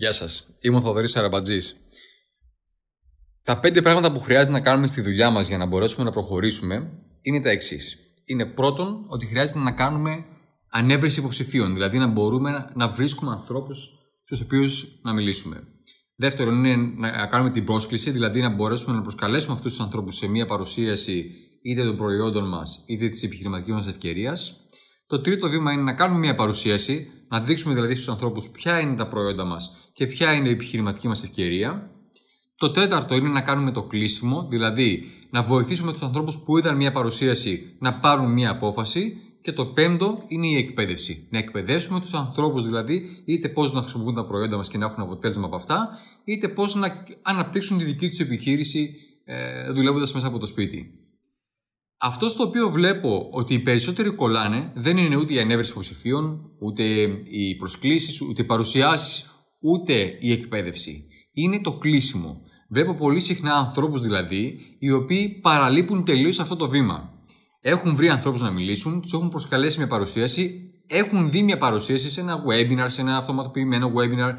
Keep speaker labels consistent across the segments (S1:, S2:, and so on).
S1: Γεια σας, είμαι ο Θοδωρής Αραμπατζή. Τα πέντε πράγματα που χρειάζεται να κάνουμε στη δουλειά μας για να μπορέσουμε να προχωρήσουμε είναι τα εξής. Είναι πρώτον ότι χρειάζεται να κάνουμε ανέβρεση υποψηφίων, δηλαδή να μπορούμε να βρίσκουμε ανθρώπους στους οποίους να μιλήσουμε. Δεύτερον είναι να κάνουμε την πρόσκληση, δηλαδή να μπορέσουμε να προσκαλέσουμε αυτούς τους ανθρώπους σε μια παρουσίαση είτε των προϊόντων μας είτε της επιχειρηματικής μας ευκαιρίας. Το τρίτο βήμα είναι να κάνουμε μια παρουσίαση, να δείξουμε δηλαδή στους ανθρώπους ποια είναι τα προϊόντα μας και ποια είναι η επιχειρηματική μας ευκαιρία. Το τέταρτο είναι να κάνουμε το κλείσιμο, δηλαδή να βοηθήσουμε τους ανθρώπους που είδαν μια παρουσίαση να πάρουν μια απόφαση και το πέμπτο είναι η εκπαίδευση. Να εκπαιδεύσουμε τους ανθρώπους δηλαδή, είτε πώς να χρησιμοποιούν τα προϊόντα μας και να έχουν αποτέλεσμα από αυτά, είτε πώς να αναπτύξουν τη δική τους επιχείρηση ε, δουλεύοντας μέσα από το σπίτι. Αυτό στο οποίο βλέπω ότι οι περισσότεροι κολλάνε δεν είναι ούτε η ανέβρεση υποψηφίων, ούτε οι προσκλήσεις, ούτε οι παρουσιάσεις, ούτε η εκπαίδευση. Είναι το κλείσιμο. Βλέπω πολύ συχνά ανθρώπους δηλαδή, οι οποίοι παραλείπουν τελείως αυτό το βήμα. Έχουν βρει ανθρώπους να μιλήσουν, τους έχουν προσκαλέσει μια παρουσίαση, έχουν δει μια παρουσίαση σε ένα webinar, σε ένα αυτοματοποιημένο webinar,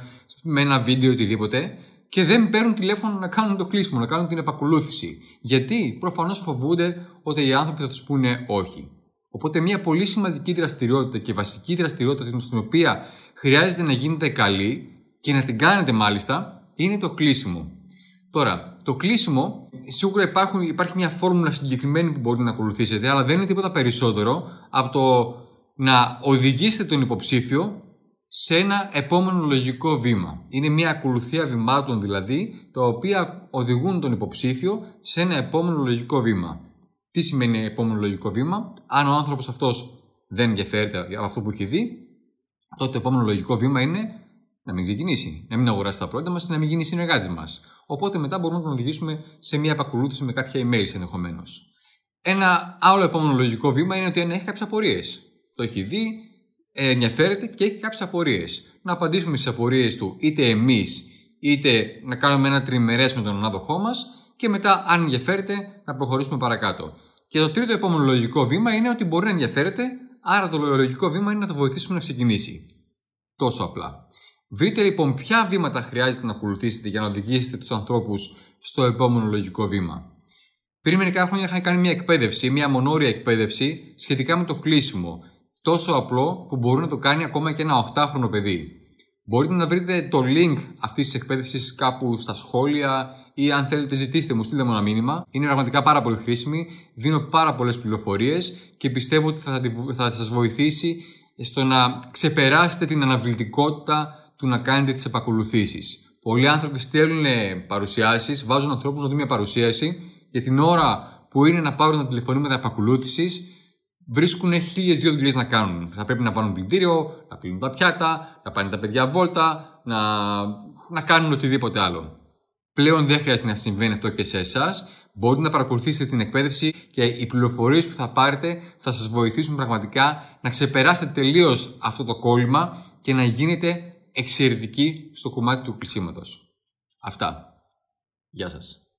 S1: με ένα βίντεο οτιδήποτε και δεν παίρνουν τηλέφωνο να κάνουν το κλείσιμο, να κάνουν την επακολούθηση. Γιατί προφανώς φοβούνται ότι οι άνθρωποι θα τους πούνε όχι. Οπότε, μια πολύ σημαντική δραστηριότητα και βασική δραστηριότητα στην οποία χρειάζεται να γίνετε καλή και να την κάνετε μάλιστα είναι το κλείσιμο. Τώρα, το κλείσιμο σίγουρα υπάρχουν, υπάρχει μια φόρμουλα συγκεκριμένη που μπορείτε να ακολουθήσετε, αλλά δεν είναι τίποτα περισσότερο από το να οδηγήσετε τον υποψήφιο σε ένα επόμενο λογικό βήμα. Είναι μια ακολουθία βημάτων δηλαδή, τα οποία οδηγούν τον υποψήφιο σε ένα επόμενο λογικό βήμα. Τι σημαίνει επόμενο λογικό βήμα, αν ο άνθρωπος αυτός δεν ενδιαφέρεται από αυτό που έχει δει, τότε το επόμενο λογικό βήμα είναι να μην ξεκινήσει, να μην αγοράσει τα πρώτα μας και να μην γίνει συνεργάτης μας. Οπότε μετά μπορούμε να τον οδηγήσουμε σε μια επακολούθηση με κάποια email ενδεχομένως. Ένα άλλο επόμενο λογικό βήμα είναι ότι αν έχει κάποιες απορίες. Το έχει δει, ε, ενδιαφέρεται και έχει κάποιες απορίες. Να απαντήσουμε στις απορίες του είτε εμείς, είτε να κάνουμε ένα τριμερές με τον ανάδοχό μα και μετά, αν ενδιαφέρεται, να προχωρήσουμε παρακάτω. Και το τρίτο επόμενο λογικό βήμα είναι ότι μπορεί να ενδιαφέρεται, άρα το λογικό βήμα είναι να το βοηθήσουμε να ξεκινήσει. Τόσο απλά. Βρείτε λοιπόν ποια βήματα χρειάζεται να ακολουθήσετε για να οδηγήσετε τους ανθρώπους στο επόμενο λογικό βήμα. Πριν μερικά χρόνια είχα κάνει μια εκπαίδευση, μια μονόρια εκπαίδευση σχετικά με το κλείσιμο. Τόσο απλό που μπορεί να το κάνει ακόμα και ένα 8χρονο παιδί. Μπορείτε να βρείτε το link αυτής της εκπαίδευσης κάπου στα σχόλια ή αν θέλετε ζητήστε μου, στείλτε μου ένα μήνυμα. Είναι πραγματικά πάρα πολύ χρήσιμη, δίνω πάρα πολλές πληροφορίες και πιστεύω ότι θα, θα σας βοηθήσει στο να ξεπεράσετε την αναβλητικότητα του να κάνετε τις επακολουθήσεις. Πολλοί άνθρωποι στέλνουν παρουσιάσεις, βάζουν ανθρώπους να δουν μια παρουσίαση και την ώρα που είναι να πάρουν τα τηλεφωνήματα επακολούθησης βρίσκουν χίλιες δύο δουλειές να κάνουν. Θα πρέπει να βάλουν πλυντήριο, να πλύνουν τα πιάτα, να πάνε τα παιδιά βόλτα, να, να κάνουν οτιδήποτε άλλο. Πλέον δεν χρειάζεται να συμβαίνει αυτό και σε εσάς. Μπορείτε να παρακολουθήσετε την εκπαίδευση και οι πληροφορίες που θα πάρετε θα σας βοηθήσουν πραγματικά να ξεπεράσετε τελείως αυτό το κόλλημα και να γίνετε εξαιρετικοί στο κομμάτι του κλεισίματος. Αυτά. Γεια σας.